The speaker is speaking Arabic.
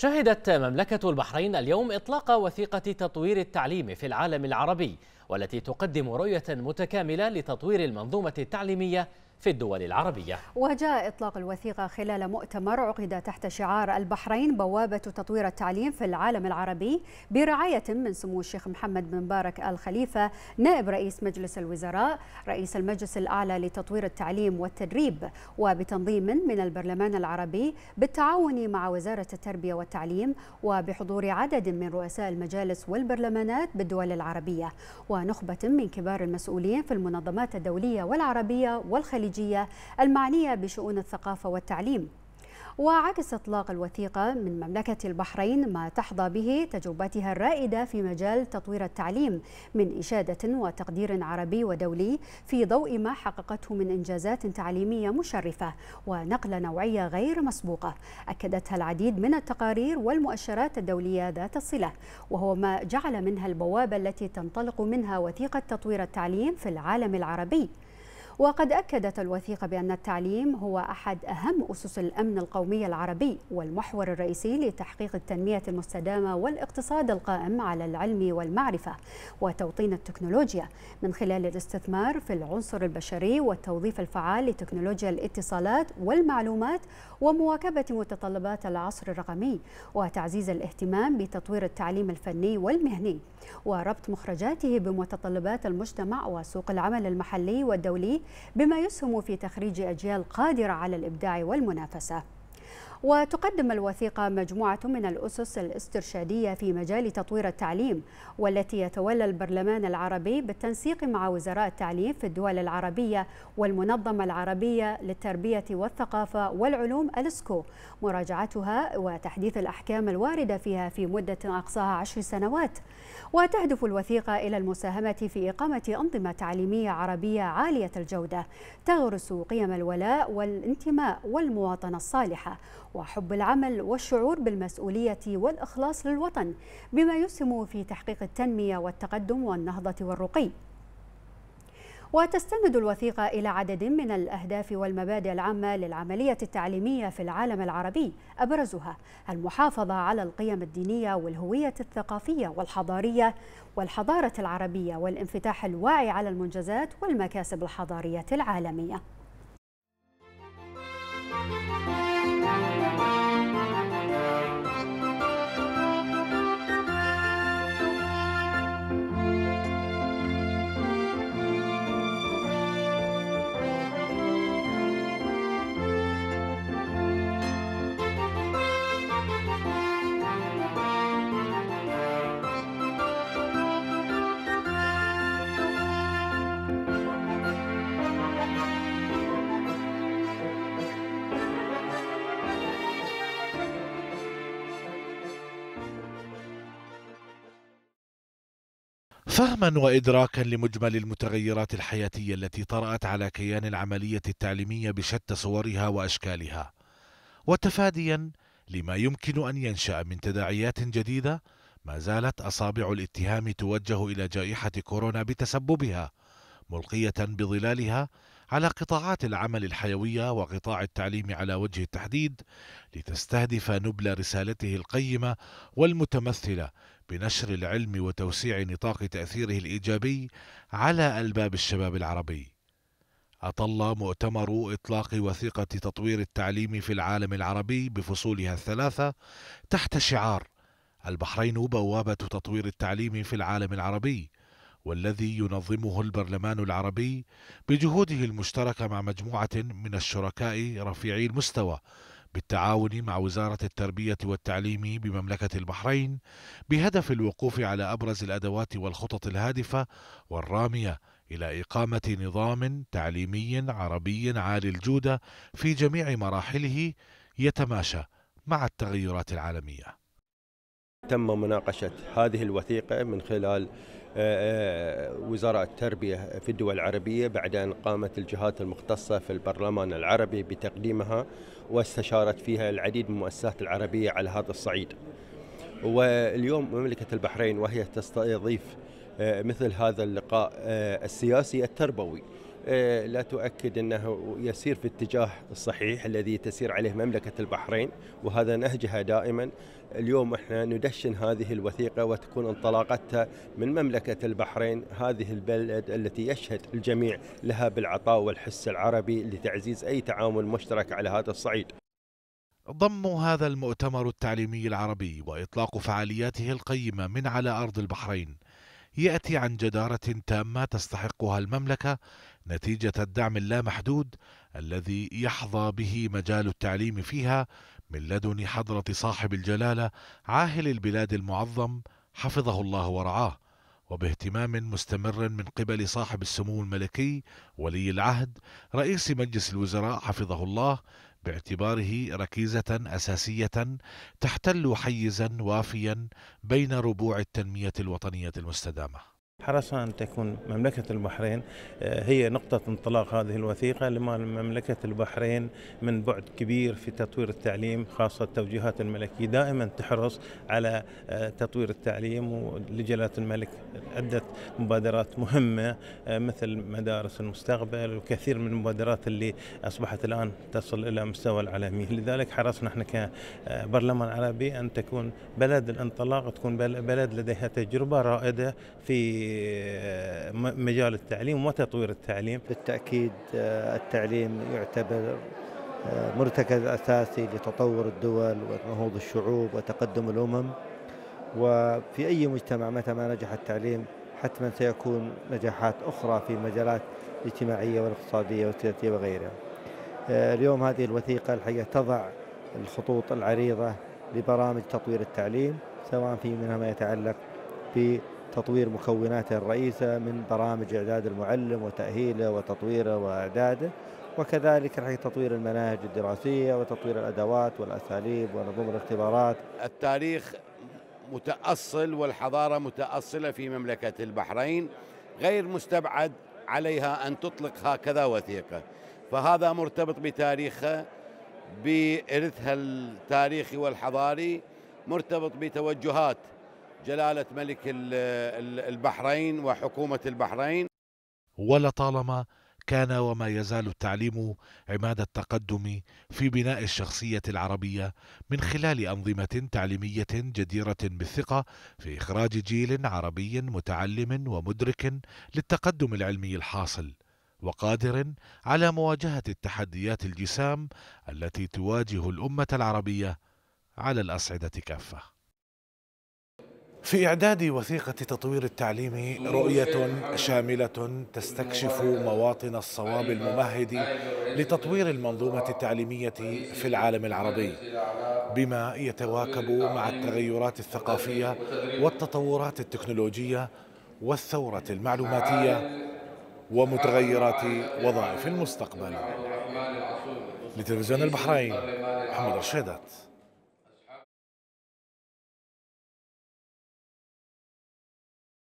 شهدت مملكة البحرين اليوم إطلاق وثيقة تطوير التعليم في العالم العربي والتي تقدم رؤية متكاملة لتطوير المنظومة التعليمية في الدول العربية وجاء إطلاق الوثيقة خلال مؤتمر عقد تحت شعار البحرين بوابة تطوير التعليم في العالم العربي برعاية من سمو الشيخ محمد بن مبارك الخليفة نائب رئيس مجلس الوزراء رئيس المجلس الأعلى لتطوير التعليم والتدريب وبتنظيم من البرلمان العربي بالتعاون مع وزارة التربية والتعليم وبحضور عدد من رؤساء المجالس والبرلمانات بالدول العربية ونخبة من كبار المسؤولين في المنظمات الدولية والعربية والخليج الخارجية المعنية بشؤون الثقافة والتعليم وعكس اطلاق الوثيقه من مملكه البحرين ما تحظى به تجربتها الرائده في مجال تطوير التعليم من اشاده وتقدير عربي ودولي في ضوء ما حققته من انجازات تعليميه مشرفه ونقله نوعيه غير مسبوقه اكدتها العديد من التقارير والمؤشرات الدوليه ذات الصله وهو ما جعل منها البوابه التي تنطلق منها وثيقه تطوير التعليم في العالم العربي وقد أكدت الوثيقة بأن التعليم هو أحد أهم أسس الأمن القومي العربي والمحور الرئيسي لتحقيق التنمية المستدامة والاقتصاد القائم على العلم والمعرفة وتوطين التكنولوجيا من خلال الاستثمار في العنصر البشري والتوظيف الفعال لتكنولوجيا الاتصالات والمعلومات ومواكبة متطلبات العصر الرقمي وتعزيز الاهتمام بتطوير التعليم الفني والمهني وربط مخرجاته بمتطلبات المجتمع وسوق العمل المحلي والدولي بما يسهم في تخريج أجيال قادرة على الإبداع والمنافسة وتقدم الوثيقة مجموعة من الأسس الاسترشادية في مجال تطوير التعليم والتي يتولى البرلمان العربي بالتنسيق مع وزراء التعليم في الدول العربية والمنظمة العربية للتربية والثقافة والعلوم السكو مراجعتها وتحديث الأحكام الواردة فيها في مدة أقصاها عشر سنوات وتهدف الوثيقة إلى المساهمة في إقامة أنظمة تعليمية عربية عالية الجودة تغرس قيم الولاء والانتماء والمواطنة الصالحة وحب العمل والشعور بالمسؤولية والإخلاص للوطن بما يسهم في تحقيق التنمية والتقدم والنهضة والرقي وتستند الوثيقة إلى عدد من الأهداف والمبادئ العامة للعملية التعليمية في العالم العربي أبرزها المحافظة على القيم الدينية والهوية الثقافية والحضارية والحضارة العربية والانفتاح الواعي على المنجزات والمكاسب الحضارية العالمية فهما وادراكا لمجمل المتغيرات الحياتيه التي طرات على كيان العمليه التعليميه بشتى صورها واشكالها وتفاديا لما يمكن ان ينشا من تداعيات جديده ما زالت اصابع الاتهام توجه الى جائحه كورونا بتسببها ملقيه بظلالها على قطاعات العمل الحيويه وقطاع التعليم على وجه التحديد لتستهدف نبل رسالته القيمه والمتمثله بنشر العلم وتوسيع نطاق تأثيره الإيجابي على ألباب الشباب العربي. أطل مؤتمر إطلاق وثيقة تطوير التعليم في العالم العربي بفصولها الثلاثة تحت شعار البحرين بوابة تطوير التعليم في العالم العربي والذي ينظمه البرلمان العربي بجهوده المشتركة مع مجموعة من الشركاء رفيعي المستوى بالتعاون مع وزارة التربية والتعليم بمملكة البحرين بهدف الوقوف على أبرز الأدوات والخطط الهادفة والرامية إلى إقامة نظام تعليمي عربي عالي الجودة في جميع مراحله يتماشى مع التغيرات العالمية تم مناقشة هذه الوثيقة من خلال آه، آه، وزراء التربية في الدول العربية بعد أن قامت الجهات المختصة في البرلمان العربي بتقديمها واستشارت فيها العديد من المؤسسات العربية على هذا الصعيد واليوم مملكة البحرين وهي تستضيف آه، مثل هذا اللقاء السياسي التربوي آه، لا تؤكد أنه يسير في الاتجاه الصحيح الذي تسير عليه مملكة البحرين وهذا نهجها دائما اليوم احنا ندشن هذه الوثيقة وتكون انطلاقتها من مملكة البحرين هذه البلد التي يشهد الجميع لها بالعطاء والحس العربي لتعزيز أي تعامل مشترك على هذا الصعيد ضم هذا المؤتمر التعليمي العربي واطلاق فعالياته القيمه من على ارض البحرين يأتي عن جدارة تامة تستحقها المملكة نتيجة الدعم اللامحدود الذي يحظى به مجال التعليم فيها من لدن حضرة صاحب الجلالة عاهل البلاد المعظم حفظه الله ورعاه وباهتمام مستمر من قبل صاحب السمو الملكي ولي العهد رئيس مجلس الوزراء حفظه الله باعتباره ركيزة أساسية تحتل حيزا وافيا بين ربوع التنمية الوطنية المستدامة حرصنا أن تكون مملكة البحرين آه، هي نقطة انطلاق هذه الوثيقة لما مملكة البحرين من بعد كبير في تطوير التعليم خاصة التوجيهات الملكية دائما تحرص على آه، تطوير التعليم ولجلالة الملك عدة مبادرات مهمة آه، مثل مدارس المستقبل وكثير من المبادرات اللي أصبحت الآن تصل إلى مستوى العالمي لذلك حرصنا احنا كبرلمان عربي أن تكون بلد الانطلاق تكون بلد لديها تجربة رائدة في في آه، مجال التعليم وتطوير التعليم بالتأكيد آه، التعليم يعتبر آه، مرتكز أساسي لتطور الدول ونهوض الشعوب وتقدم الأمم وفي أي مجتمع متى ما نجح التعليم حتما سيكون نجاحات أخرى في المجالات الاجتماعية والاقتصادية والسياسية وغيرها اليوم هذه الوثيقة الحقيقة تضع الخطوط العريضة لبرامج تطوير التعليم سواء في منها ما يتعلق ب تطوير مكوناته الرئيسة من برامج إعداد المعلم وتأهيله وتطويره وإعداده وكذلك رح تطوير المناهج الدراسية وتطوير الأدوات والأساليب ونظم الاختبارات التاريخ متأصل والحضارة متأصلة في مملكة البحرين غير مستبعد عليها أن تطلق هكذا وثيقة فهذا مرتبط بتاريخها بإرثها التاريخي والحضاري مرتبط بتوجهات جلاله ملك البحرين وحكومه البحرين ولطالما كان وما يزال التعليم عماد التقدم في بناء الشخصيه العربيه من خلال انظمه تعليميه جديره بالثقه في اخراج جيل عربي متعلم ومدرك للتقدم العلمي الحاصل وقادر على مواجهه التحديات الجسام التي تواجه الامه العربيه على الاصعده كافه في إعداد وثيقة تطوير التعليم رؤية شاملة تستكشف مواطن الصواب الممهد لتطوير المنظومة التعليمية في العالم العربي بما يتواكب مع التغيرات الثقافية والتطورات التكنولوجية والثورة المعلوماتية ومتغيرات وظائف المستقبل لتلفزيون البحرين محمد رشيدات